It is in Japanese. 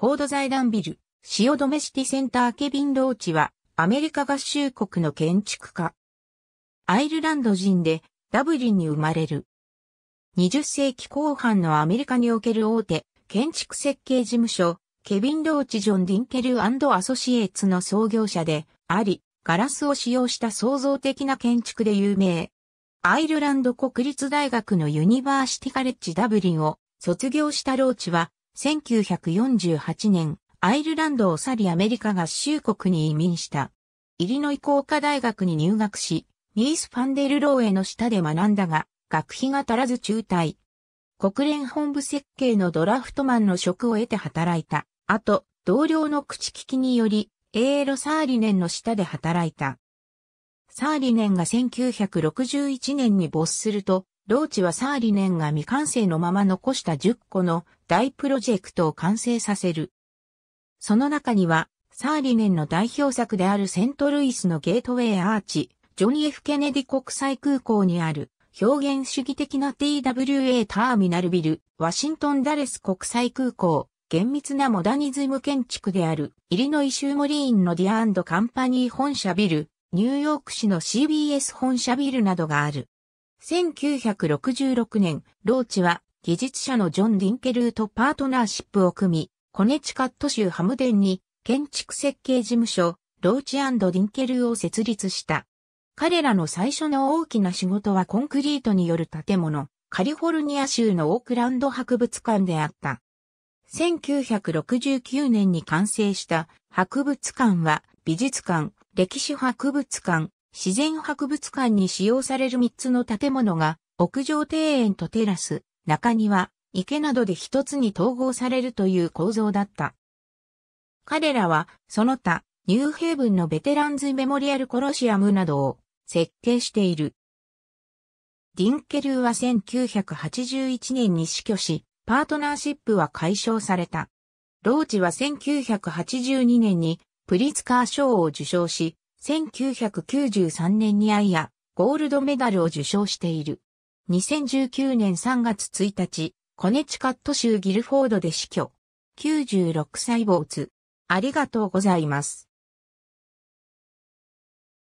フォード財団ビル、シオドメシティセンターケビン・ローチは、アメリカ合衆国の建築家。アイルランド人で、ダブリンに生まれる。20世紀後半のアメリカにおける大手、建築設計事務所、ケビン・ローチ・ジョン・ディンケルアソシエーツの創業者で、あり、ガラスを使用した創造的な建築で有名。アイルランド国立大学のユニバーシティカレッジダブリンを卒業したローチは1948年、アイルランドを去りアメリカ合衆国に移民した。イリノイ工科大学に入学し、ニース・ファンデル・ローへの下で学んだが、学費が足らず中退。国連本部設計のドラフトマンの職を得て働いた。後、同僚の口利きにより、エーロ・サーリネンの下で働いた。サーリネンが1961年に没すると、ローチはサーリネンが未完成のまま残した10個の大プロジェクトを完成させる。その中には、サーリネンの代表作であるセントルイスのゲートウェイアーチ、ジョニー・ F・ ケネディ国際空港にある表現主義的な TWA ターミナルビル、ワシントン・ダレス国際空港、厳密なモダニズム建築である、イリノイ州モリーンのディアカンパニー本社ビル、ニューヨーク市の CBS 本社ビルなどがある。1966年、ローチは技術者のジョン・ディンケルーとパートナーシップを組み、コネチカット州ハムデンに建築設計事務所、ローチディンケルを設立した。彼らの最初の大きな仕事はコンクリートによる建物、カリフォルニア州のオークランド博物館であった。1969年に完成した博物館は美術館、歴史博物館、自然博物館に使用される3つの建物が、屋上庭園とテラス、中庭、池などで一つに統合されるという構造だった。彼らは、その他、ニューヘイブンのベテランズメモリアルコロシアムなどを設計している。ディンケルーは1981年に死去し、パートナーシップは解消された。ローチは1982年にプリツカー賞を受賞し、1993年にアイア、ゴールドメダルを受賞している。2019年3月1日、コネチカット州ギルフォードで死去。96歳坊主。ありがとうございます。